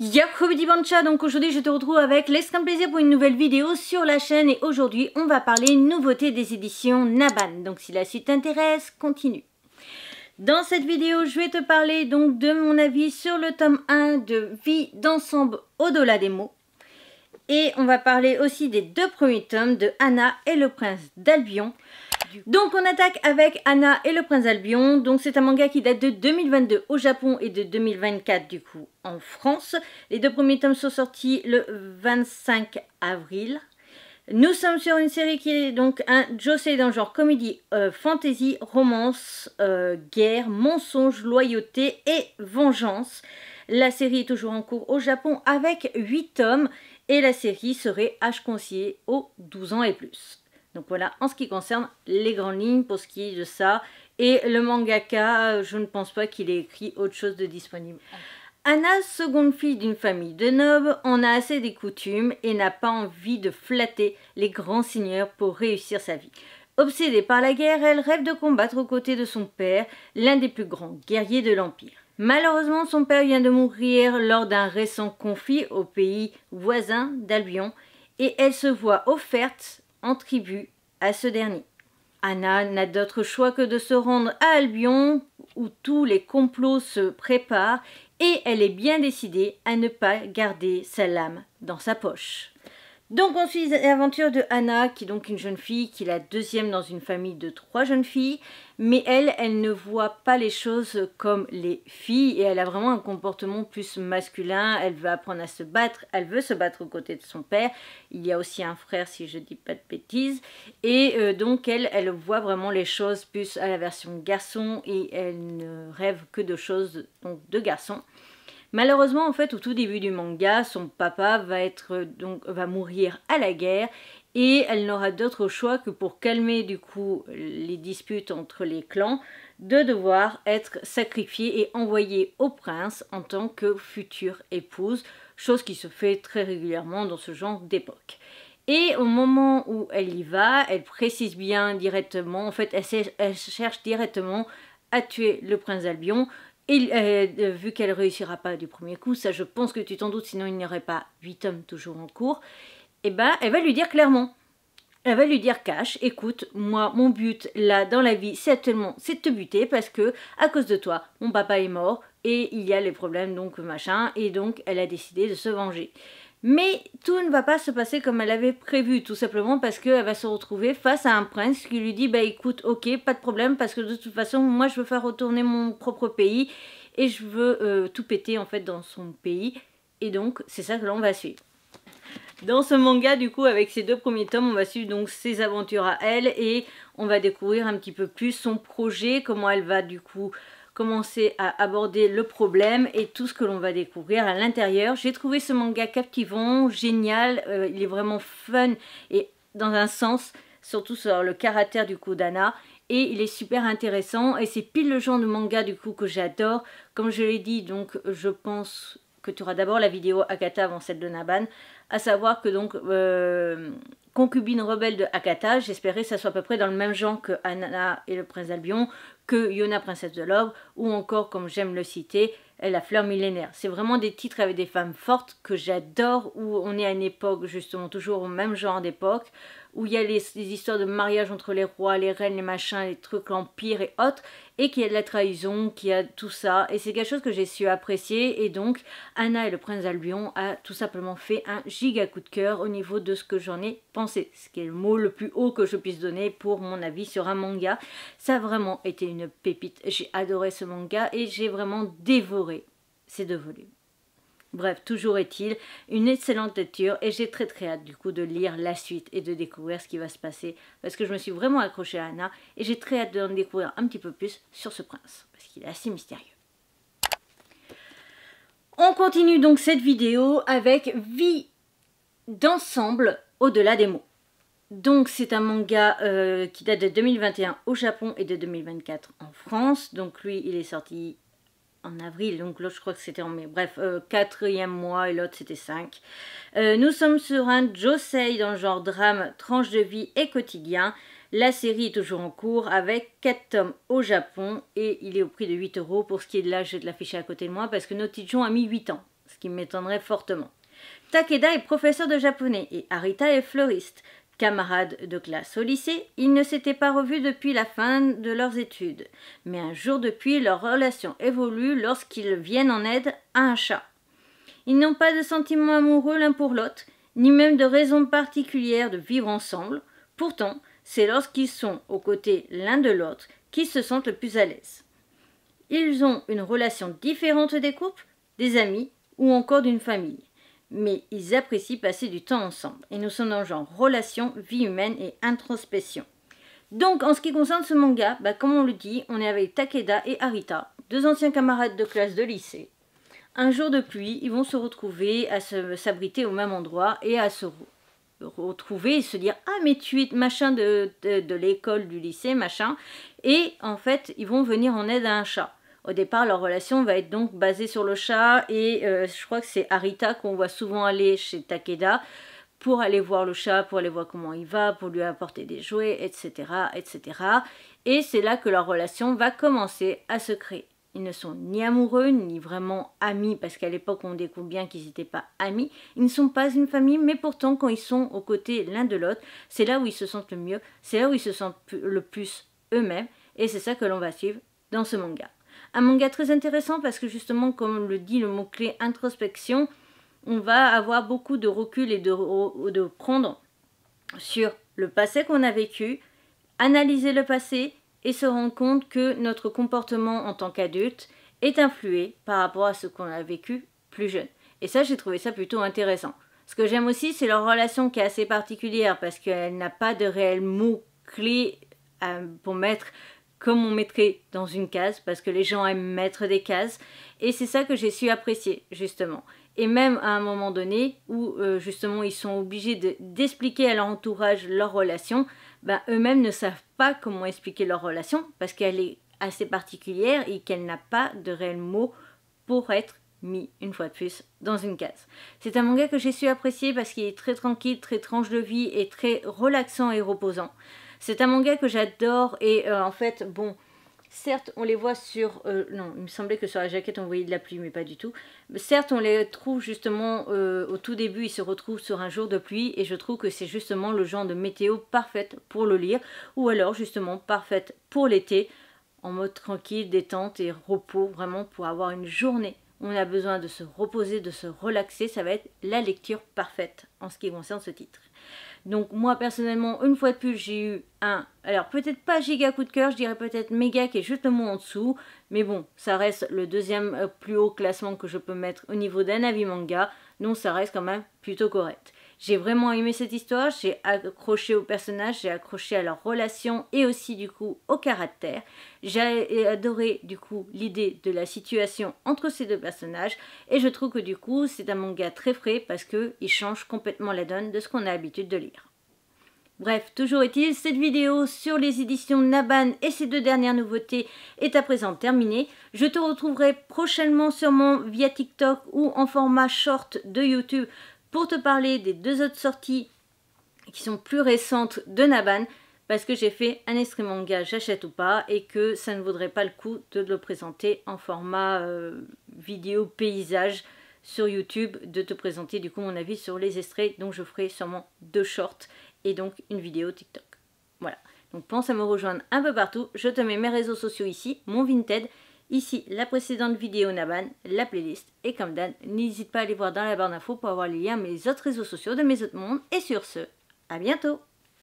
Yacoub Dibancha, donc aujourd'hui je te retrouve avec l'extrême plaisir pour une nouvelle vidéo sur la chaîne et aujourd'hui on va parler nouveauté des éditions Naban. Donc si la suite t'intéresse, continue. Dans cette vidéo, je vais te parler donc de mon avis sur le tome 1 de Vie d'ensemble au-delà des mots. Et on va parler aussi des deux premiers tomes de Anna et le prince d'Albion. Donc on attaque avec Anna et le prince Albion. Donc c'est un manga qui date de 2022 au Japon et de 2024 du coup en France. Les deux premiers tomes sont sortis le 25 avril. Nous sommes sur une série qui est donc un josei dans le genre comédie, euh, fantasy, romance, euh, guerre, mensonge, loyauté et vengeance. La série est toujours en cours au Japon avec 8 tomes et la série serait âge conseillé aux 12 ans et plus. Donc voilà, en ce qui concerne les grandes lignes pour ce qui est de ça. Et le mangaka, euh, je ne pense pas qu'il ait écrit autre chose de disponible. Anna, seconde fille d'une famille de nobles, en a assez des coutumes et n'a pas envie de flatter les grands seigneurs pour réussir sa vie. Obsédée par la guerre, elle rêve de combattre aux côtés de son père, l'un des plus grands guerriers de l'Empire. Malheureusement, son père vient de mourir lors d'un récent conflit au pays voisin d'Albion et elle se voit offerte en tribu à ce dernier. Anna n'a d'autre choix que de se rendre à Albion où tous les complots se préparent et elle est bien décidée à ne pas garder sa lame dans sa poche. Donc on suit l'aventure de Anna, qui est donc une jeune fille, qui est la deuxième dans une famille de trois jeunes filles, mais elle, elle ne voit pas les choses comme les filles, et elle a vraiment un comportement plus masculin, elle veut apprendre à se battre, elle veut se battre aux côtés de son père, il y a aussi un frère si je dis pas de bêtises, et euh, donc elle, elle voit vraiment les choses plus à la version garçon, et elle ne rêve que de choses donc de garçon. Malheureusement, en fait, au tout début du manga, son papa va être euh, donc va mourir à la guerre et elle n'aura d'autre choix que pour calmer du coup les disputes entre les clans de devoir être sacrifiée et envoyée au prince en tant que future épouse, chose qui se fait très régulièrement dans ce genre d'époque. Et au moment où elle y va, elle précise bien directement, en fait, elle, elle cherche directement à tuer le prince Albion, et, euh, euh, vu qu'elle réussira pas du premier coup, ça je pense que tu t'en doutes, sinon il n'y aurait pas huit hommes toujours en cours, et eh ben elle va lui dire clairement. Elle va lui dire cash, écoute, moi mon but là dans la vie c'est actuellement c'est de te buter parce que à cause de toi mon papa est mort et il y a les problèmes donc machin et donc elle a décidé de se venger. Mais tout ne va pas se passer comme elle avait prévu, tout simplement parce qu'elle va se retrouver face à un prince qui lui dit Bah écoute, ok, pas de problème, parce que de toute façon, moi je veux faire retourner mon propre pays et je veux euh, tout péter en fait dans son pays. Et donc, c'est ça que l'on va suivre. Dans ce manga, du coup, avec ses deux premiers tomes, on va suivre donc ses aventures à elle et on va découvrir un petit peu plus son projet, comment elle va du coup commencer à aborder le problème et tout ce que l'on va découvrir à l'intérieur. J'ai trouvé ce manga captivant, génial, euh, il est vraiment fun et dans un sens, surtout sur le caractère du coup d'Anna et il est super intéressant et c'est pile le genre de manga du coup que j'adore. Comme je l'ai dit, donc je pense que tu auras d'abord la vidéo Akata avant celle de Naban, à savoir que donc euh, concubine rebelle de Akata. J'espérais que ça soit à peu près dans le même genre que Anna et le prince d'Albion, que Yona, princesse de l'Orbe, ou encore, comme j'aime le citer, La fleur millénaire. C'est vraiment des titres avec des femmes fortes que j'adore, où on est à une époque, justement, toujours au même genre d'époque, où il y a les, histoires de mariage entre les rois, les reines, les machins, les trucs, l'empire et autres, et qu'il y a de la trahison, qu'il y a tout ça. Et c'est quelque chose que j'ai su apprécier, et donc Anna et le prince d'Albion a tout simplement fait un giga coup de cœur au niveau de ce que j'en ai pensé. C'est ce qui est le mot le plus haut que je puisse donner pour mon avis sur un manga. Ça a vraiment été une pépite. J'ai adoré ce manga et j'ai vraiment dévoré ces deux volumes. Bref, toujours est-il une excellente lecture et j'ai très très hâte du coup de lire la suite et de découvrir ce qui va se passer parce que je me suis vraiment accrochée à Anna et j'ai très hâte d'en découvrir un petit peu plus sur ce prince parce qu'il est assez mystérieux. On continue donc cette vidéo avec Vie d'ensemble au-delà des mots. Donc c'est un manga euh, qui date de 2021 au Japon et de 2024 en France. Donc lui il est sorti en avril, donc l'autre je crois que c'était en mai. Bref, euh, quatrième mois et l'autre c'était cinq. Euh, nous sommes sur un Josei dans le genre drame, tranche de vie et quotidien. La série est toujours en cours avec quatre tomes au Japon et il est au prix de 8 euros. Pour ce qui est de l'âge, je vais l'afficher à côté de moi parce que Notichon a mis 8 ans, ce qui m'étonnerait fortement. Takeda est professeur de japonais et Arita est fleuriste. Camarades de classe au lycée, ils ne s'étaient pas revus depuis la fin de leurs études. Mais un jour depuis, leur relation évolue lorsqu'ils viennent en aide à un chat. Ils n'ont pas de sentiments amoureux l'un pour l'autre, ni même de raison particulière de vivre ensemble. Pourtant, c'est lorsqu'ils sont aux côtés l'un de l'autre qu'ils se sentent le plus à l'aise. Ils ont une relation différente des couples, des amis ou encore d'une famille mais ils apprécient passer du temps ensemble. Et nous sommes dans le genre relation, vie humaine et introspection. Donc, en ce qui concerne ce manga, bah, comme on le dit, on est avec Takeda et Arita, deux anciens camarades de classe de lycée. Un jour de pluie, ils vont se retrouver à s'abriter au même endroit et à se retrouver et se dire Ah, mais tu es machin de l'école, du lycée, machin. Et en fait, ils vont venir en aide à un chat. Au départ, leur relation va être donc basée sur le chat et euh, je crois que c'est Arita qu'on voit souvent aller chez Takeda pour aller voir le chat, pour aller voir comment il va, pour lui apporter des jouets, etc. etc. Et c'est là que leur relation va commencer à se créer. Ils ne sont ni amoureux, ni vraiment amis, parce qu'à l'époque on découvre bien qu'ils n'étaient pas amis. Ils ne sont pas une famille, mais pourtant quand ils sont aux côtés l'un de l'autre, c'est là où ils se sentent le mieux, c'est là où ils se sentent le plus eux-mêmes, et c'est ça que l'on va suivre dans ce manga. Un manga très intéressant parce que justement, comme le dit le mot-clé introspection, on va avoir beaucoup de recul et de, prendre sur le passé qu'on a vécu, analyser le passé et se rendre compte que notre comportement en tant qu'adulte est influé par rapport à ce qu'on a vécu plus jeune. Et ça, j'ai trouvé ça plutôt intéressant. Ce que j'aime aussi, c'est leur relation qui est assez particulière parce qu'elle n'a pas de réel mot-clé euh, pour mettre comme on mettrait dans une case, parce que les gens aiment mettre des cases. Et c'est ça que j'ai su apprécier, justement. Et même à un moment donné, où euh, justement ils sont obligés d'expliquer à leur entourage leur relation, ben, eux-mêmes ne savent pas comment expliquer leur relation, parce qu'elle est assez particulière et qu'elle n'a pas de réel mot pour être mis une fois de plus dans une case. C'est un manga que j'ai su apprécier parce qu'il est très tranquille, très tranche de vie et très relaxant et reposant. C'est un manga que j'adore et euh, en fait, bon, certes, on les voit sur... Euh, non, il me semblait que sur la jaquette, on voyait de la pluie, mais pas du tout. certes, on les trouve justement euh, au tout début, ils se retrouvent sur un jour de pluie et je trouve que c'est justement le genre de météo parfaite pour le lire ou alors justement parfaite pour l'été en mode tranquille, détente et repos, vraiment pour avoir une journée on a besoin de se reposer, de se relaxer, ça va être la lecture parfaite en ce qui concerne ce titre. Donc moi personnellement, une fois de plus, j'ai eu un, alors peut-être pas giga coup de cœur, je dirais peut-être méga qui est juste mot en dessous, mais bon, ça reste le deuxième euh, plus haut classement que je peux mettre au niveau d'un avis manga, donc ça reste quand même plutôt correct. J'ai vraiment aimé cette histoire, j'ai accroché aux personnages, j'ai accroché à leur relation et aussi du coup au caractère. J'ai adoré du coup l'idée de la situation entre ces deux personnages et je trouve que du coup c'est un manga très frais parce qu'il change complètement la donne de ce qu'on a l'habitude de lire. Bref, toujours est-il, cette vidéo sur les éditions Naban et ses deux dernières nouveautés est à présent terminée. Je te retrouverai prochainement sur mon via TikTok ou en format short de YouTube pour te parler des deux autres sorties qui sont plus récentes de Naban parce que j'ai fait un extrait manga j'achète ou pas et que ça ne vaudrait pas le coup de le présenter en format euh, vidéo paysage sur YouTube de te présenter du coup mon avis sur les extraits donc je ferai sûrement deux shorts et donc une vidéo TikTok. Voilà. Donc pense à me rejoindre un peu partout, je te mets mes réseaux sociaux ici, mon Vinted Ici, la précédente vidéo Naban, la playlist et comme d'hab, n'hésite pas à aller voir dans la barre d'infos pour avoir les liens à mes autres réseaux sociaux de mes autres mondes. Et sur ce, à bientôt